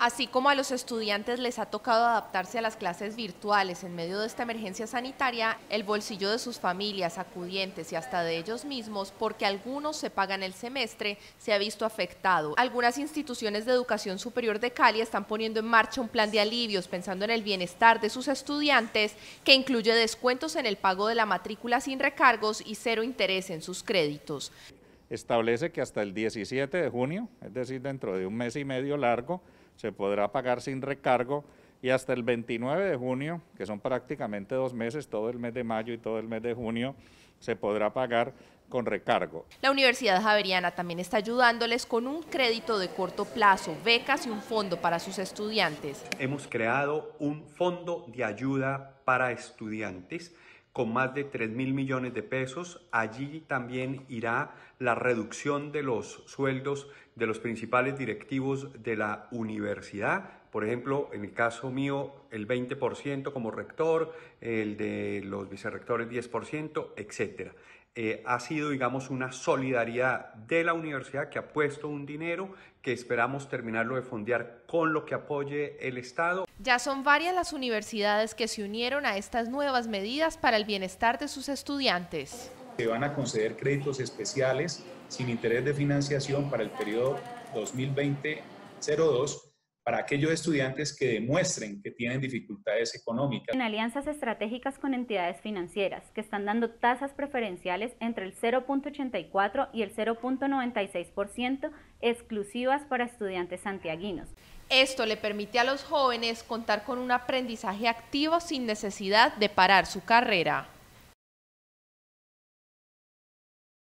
así como a los estudiantes les ha tocado adaptarse a las clases virtuales en medio de esta emergencia sanitaria, el bolsillo de sus familias, acudientes y hasta de ellos mismos, porque algunos se pagan el semestre, se ha visto afectado. Algunas instituciones de educación superior de Cali están poniendo en marcha un plan de alivios pensando en el bienestar de sus estudiantes, que incluye descuentos en el pago de la matrícula sin recargos y cero interés en sus créditos establece que hasta el 17 de junio, es decir, dentro de un mes y medio largo, se podrá pagar sin recargo y hasta el 29 de junio, que son prácticamente dos meses, todo el mes de mayo y todo el mes de junio, se podrá pagar con recargo. La Universidad Javeriana también está ayudándoles con un crédito de corto plazo, becas y un fondo para sus estudiantes. Hemos creado un fondo de ayuda para estudiantes con más de 3 mil millones de pesos. Allí también irá la reducción de los sueldos de los principales directivos de la universidad. Por ejemplo, en el caso mío, el 20% como rector, el de los vicerrectores 10%, etc. Eh, ha sido, digamos, una solidaridad de la universidad que ha puesto un dinero que esperamos terminarlo de fondear con lo que apoye el Estado. Ya son varias las universidades que se unieron a estas nuevas medidas para el bienestar de sus estudiantes. Se van a conceder créditos especiales sin interés de financiación para el periodo 2020-02 para aquellos estudiantes que demuestren que tienen dificultades económicas. En alianzas estratégicas con entidades financieras que están dando tasas preferenciales entre el 0.84 y el 0.96% exclusivas para estudiantes santiaguinos. Esto le permite a los jóvenes contar con un aprendizaje activo sin necesidad de parar su carrera.